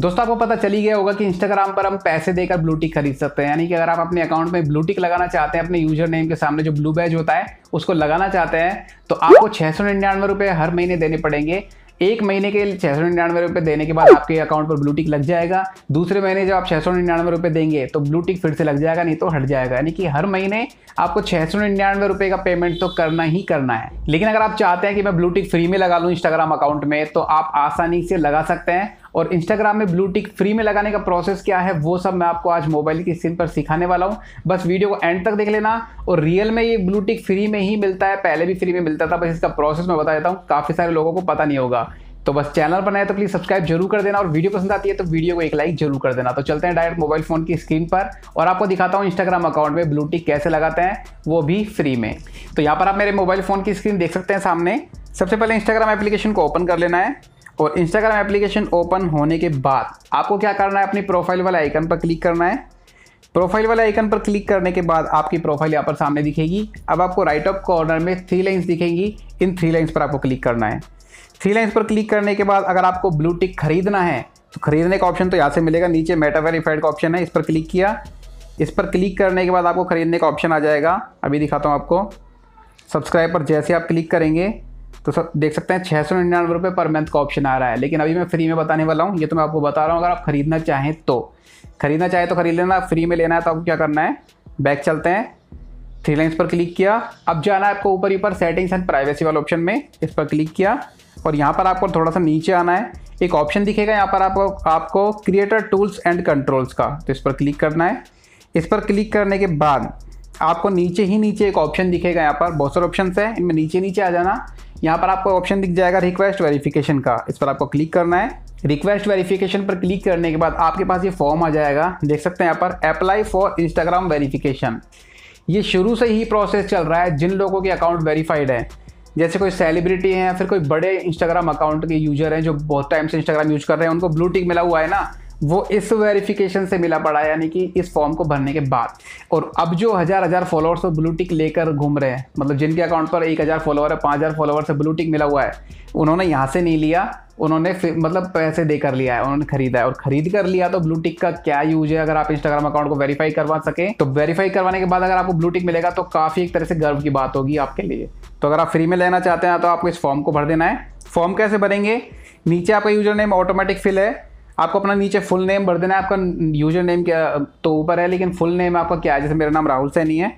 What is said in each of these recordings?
दोस्तों आपको पता चली गया होगा कि इंस्टाग्राम पर हम पैसे देकर ब्लूटिक खरीद सकते हैं यानी कि अगर आप अपने अकाउंट में ब्लूटिक लगाना चाहते हैं अपने यूजर नेम के सामने जो ब्लू बैज होता है उसको लगाना चाहते हैं तो आपको छः सौ निन्यानवे रुपये हर महीने देने पड़ेंगे एक महीने के छः सौ निन्यानवे रुपये देने के बाद आपके अकाउंट पर ब्लूटिक लग जाएगा दूसरे महीने जब आप छः सौ निन्यानवे रुपये देंगे तो ब्लूटिक फिर से लग जाएगा नहीं तो हट जाएगा यानी कि हर महीने आपको छः सौ निन्यानवे रुपये का पेमेंट तो करना ही करना है लेकिन अगर आप चाहते हैं कि मैं ब्लूटिक फ्री में लगा लूँ इंस्टाग्राम अकाउंट में तो आप आसानी से लगा सकते हैं और इंस्टाग्राम में ब्लू टिक फ्री में लगाने का प्रोसेस क्या है वो सब मैं आपको आज मोबाइल की स्क्रीन पर सिखाने वाला हूँ बस वीडियो को एंड तक देख लेना और रियल में ये ब्लू टिक फ्री में ही मिलता है पहले भी फ्री में मिलता था बस इसका प्रोसेस मैं बता देता हूँ काफ़ी सारे लोगों को पता नहीं होगा तो बस चैनल बनाए तो प्लीज़ सब्सक्राइब जरूर कर देना और वीडियो पसंद आती है तो वीडियो को एक लाइक जरूर कर देना तो चलते हैं डायरेक्ट मोबाइल फ़ोन की स्क्रीन पर और आपको दिखाता हूँ इंस्टाग्राम अकाउंट में ब्लूटिक कैसे लगाते हैं वो भी फ्री में तो यहाँ पर आप मेरे मोबाइल फ़ोन की स्क्रीन देख सकते हैं सामने सबसे पहले इंस्टाग्राम एप्लीकेशन को ओपन कर लेना है और इंस्टाग्राम एप्लीकेशन ओपन होने के बाद आपको क्या करना है अपनी प्रोफाइल वाले आइकन पर क्लिक करना है प्रोफाइल वाले आइकन पर क्लिक करने के बाद आपकी प्रोफाइल यहाँ पर सामने दिखेगी अब आपको राइट अप कॉर्नर में थ्री लाइन्स दिखेंगी इन थ्री लाइन्स पर आपको क्लिक करना है थ्री लाइन्स पर क्लिक करने के बाद अगर आपको ब्लू टिक खरीदना है तो खरीदने का ऑप्शन तो यहाँ से मिलेगा नीचे मेटा वेरीफाइड का ऑप्शन है इस पर क्लिक किया इस पर क्लिक करने के बाद आपको खरीदने का ऑप्शन आ जाएगा अभी दिखाता हूँ आपको सब्सक्राइब पर जैसे आप क्लिक करेंगे तो सर देख सकते हैं छः सौ निन्यानवे रुपये पर मंथ का ऑप्शन आ रहा है लेकिन अभी मैं फ्री में बताने वाला हूँ ये तो मैं आपको बता रहा हूँ अगर आप खरीदना चाहें तो खरीदना चाहें तो खरीद लेना फ्री में लेना है तो आपको क्या करना है बैक चलते हैं थ्री लाइन्स पर क्लिक किया अब जाना है आपको ऊपर ही पर सेटिंग्स एंड प्राइवेसी वाले ऑप्शन में इस पर क्लिक किया और यहाँ पर आपको थोड़ा सा नीचे आना है एक ऑप्शन दिखेगा यहाँ पर आपको आपको क्रिएटर टूल्स एंड कंट्रोल्स का तो इस पर क्लिक करना है इस पर क्लिक करने के बाद आपको नीचे ही नीचे एक ऑप्शन दिखेगा यहाँ पर बहुत सारे ऑप्शन है इनमें नीचे नीचे आ जाना यहाँ पर आपको ऑप्शन दिख जाएगा रिक्वेस्ट वेरिफिकेशन का इस पर आपको क्लिक करना है रिक्वेस्ट वेरिफिकेशन पर क्लिक करने के बाद आपके पास ये फॉर्म आ जाएगा देख सकते हैं यहाँ पर अप्लाई फॉर इंस्टाग्राम वेरिफिकेशन ये शुरू से ही प्रोसेस चल रहा है जिन लोगों के अकाउंट वेरीफाइड है जैसे कोई सेलिब्रिटी है या फिर कोई बड़े इंस्टाग्राम अकाउंट के यूजर हैं जो बहुत टाइम से इंस्टाग्राम यूज कर रहे हैं उनको ब्लू टिक मिला हुआ है ना वो इस वेरिफिकेशन से मिला पड़ा यानी कि इस फॉर्म को भरने के बाद और अब जो हज़ार हज़ार फॉलोअर्स और ब्लू टिक लेकर घूम रहे हैं मतलब जिनके अकाउंट पर एक हज़ार फॉलोअर है पाँच हज़ार फॉलोअर से ब्लू टिक मिला हुआ है उन्होंने यहाँ से नहीं लिया उन्होंने मतलब पैसे दे कर लिया है उन्होंने खरीदा है और खरीद कर लिया तो ब्लू टिक का क्या यूज है अगर आप इंस्टाग्राम अकाउंट को वेरीफाई करवा सके तो वेरीफाई करवाने के बाद अगर आपको ब्लू टिक मिलेगा तो काफ़ी एक तरह से गर्व की बात होगी आपके लिए तो अगर आप फ्री में लेना चाहते हैं तो आपको इस फॉर्म को भर देना है फॉर्म कैसे भरेंगे नीचे आपका यूजर नेम ऑटोमेटिक फिल है आपको अपना नीचे फुल नेम भर देना है आपका यूजर नेम क्या तो ऊपर है लेकिन फुल नेम आपका क्या है जैसे मेरा नाम राहुल सैनी है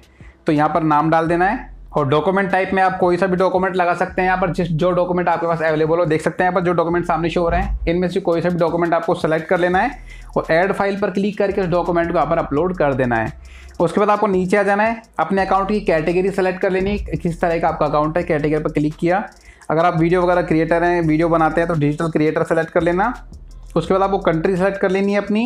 तो यहाँ पर नाम डाल देना है और डॉक्यूमेंट टाइप में आप कोई सा भी डॉक्यूमेंट लगा सकते हैं यहाँ पर जिस जो डॉक्यूमेंट आपके पास अवेलेबल हो देख सकते हैं यहाँ पर जो डॉक्यूमेंट सामने शो हो रहे हैं इनमें से कोई सा भी डॉक्यूमेंट आपको सेलेक्ट कर लेना है और ऐड फाइल पर क्लिक करके उस डॉक्यूमेंट को यहाँ पर अपलोड कर देना है उसके बाद आपको नीचे आ जाना है अपने अकाउंट की कैटेगरी सेलेक्ट कर लेनी है किस तरह का आपका अकाउंट है कैटेगरी पर क्लिक किया अगर आप वीडियो वगैरह क्रिएटर हैं वीडियो बनाते हैं तो डिजिटल क्रिएटर सेलेक्ट कर लेना उसके बाद आपको कंट्री सेलेक्ट कर लेनी है अपनी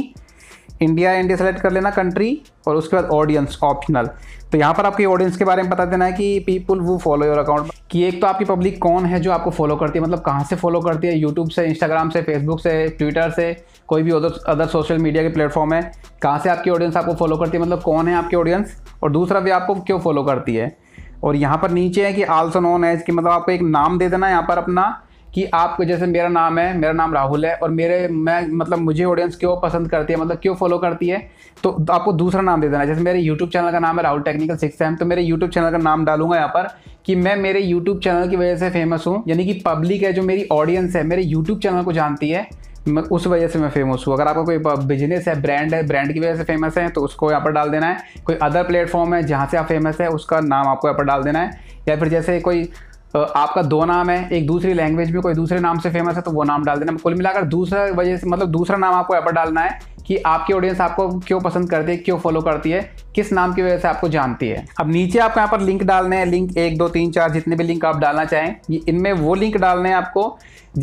इंडिया इंडिया सेलेक्ट कर लेना कंट्री और उसके बाद ऑडियंस ऑप्शनल तो यहाँ पर आपकी ऑडियंस के बारे में बता देना है कि पीपल वो फॉलो योर अकाउंट कि एक तो आपकी पब्लिक कौन है जो आपको फॉलो करती है मतलब कहाँ से फॉलो करती है यूट्यूब से इंस्टाग्राम से फेसबुक से ट्विटर से कोई भी अदर अदर सोशल मीडिया के प्लेटफॉर्म है कहाँ से आपकी ऑडियंस आपको फॉलो करती है मतलब कौन है आपकी ऑडियंस और दूसरा भी आपको क्यों फॉलो करती है और यहाँ पर नीचे है कि आल्सो नॉन एज कि मतलब आपको एक नाम दे देना है यहाँ पर अपना कि आपको जैसे मेरा नाम है मेरा नाम राहुल है और मेरे मैं मतलब मुझे ऑडियंस क्यों पसंद करती है मतलब क्यों फॉलो करती है तो आपको दूसरा नाम दे देना जैसे मेरे यूट्यूब चैनल का नाम है राहुल टेक्निकल सिक्स एम तो मेरे यूट्यूब चैनल का नाम डालूंगा यहाँ पर कि मैं मेरे यूट्यूब चैनल की वजह से फेमस हूँ यानी कि पब्लिक है जो मेरी ऑडियंस है मेरे यूट्यूब चैनल को जानती है मैं उस वजह से मैं फेमस हूँ अगर आपका कोई बिजनेस है ब्रांड है ब्रांड की वजह से फेमस है तो उसको यहाँ पर डाल देना है कोई अदर प्लेटफॉर्म है जहाँ से आप फेमस है उसका नाम आपको यहाँ पर डाल देना है या फिर जैसे कोई तो आपका दो नाम है एक दूसरी लैंग्वेज में कोई दूसरे नाम से फेमस है तो वो नाम डाल देना कुल मिलाकर दूसरा वजह से मतलब दूसरा नाम आपको यहाँ पर डालना है कि आपकी ऑडियंस आपको क्यों पसंद करती है क्यों फॉलो करती है किस नाम की वजह से आपको जानती है अब नीचे आपको यहाँ पर लिंक डालने हैं लिंक एक दो तीन चार जितने भी लिंक आप डालना चाहें इनमें वो लिंक डालने हैं आपको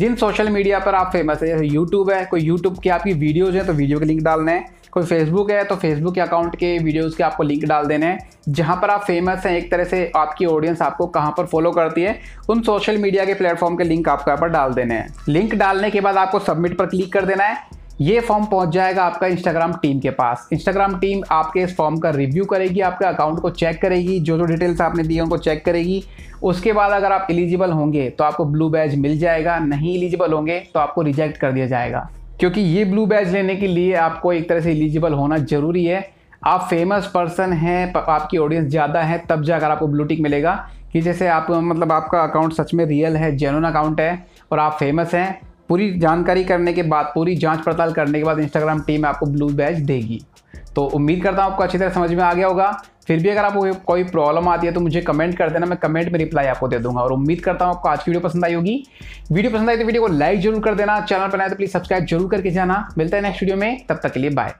जिन सोशल मीडिया पर आप फेमस है जैसे यूट्यूब है कोई यूट्यूब की आपकी वीडियोज़ हैं तो वीडियो के लिंक डालने हैं कोई फेसबुक है तो फेसबुक के अकाउंट के वीडियोज़ के आपको लिंक डाल देने हैं जहाँ पर आप फेमस हैं एक तरह से आपकी ऑडियंस आपको कहाँ पर फॉलो करती है उन सोशल मीडिया के प्लेटफॉर्म के लिंक आपको यहाँ पर डाल देने हैं लिंक डालने के बाद आपको सबमिट पर क्लिक कर देना है ये फॉर्म पहुंच जाएगा आपका इंस्टाग्राम टीम के पास इंस्टाग्राम टीम आपके इस फॉर्म का रिव्यू करेगी आपके अकाउंट को चेक करेगी जो जो डिटेल्स आपने दी है उनको चेक करेगी उसके बाद अगर आप एलिजिबल होंगे तो आपको ब्लू बैज मिल जाएगा नहीं एलिजिबल होंगे तो आपको रिजेक्ट कर दिया जाएगा क्योंकि ये ब्लू बैज लेने के लिए आपको एक तरह से एलिजिबल होना ज़रूरी है आप फेमस पर्सन हैं आपकी ऑडियंस ज़्यादा है तब जाकर आपको ब्लू टिक मिलेगा कि जैसे आप मतलब आपका अकाउंट सच में रियल है जेनुन अकाउंट है और आप फेमस हैं पूरी जानकारी करने के बाद पूरी जांच पड़ताल करने के बाद इंस्टाग्राम टीम आपको ब्लू बैज देगी तो उम्मीद करता हूँ आपको अच्छी तरह समझ में आ गया होगा फिर भी अगर आपको कोई प्रॉब्लम आती है तो मुझे कमेंट कर देना मैं कमेंट में रिप्लाई आपको दे दूंगा और उम्मीद करता हूँ आपको आज की वीडियो पसंद आई होगी वीडियो पसंद आई तो वीडियो को लाइक जरूर कर देना चैनल पर आए तो प्लीज़ सब्सक्राइब जरूर करके जाना मिलता है नेक्स्ट वीडियो में तब तक के लिए बाय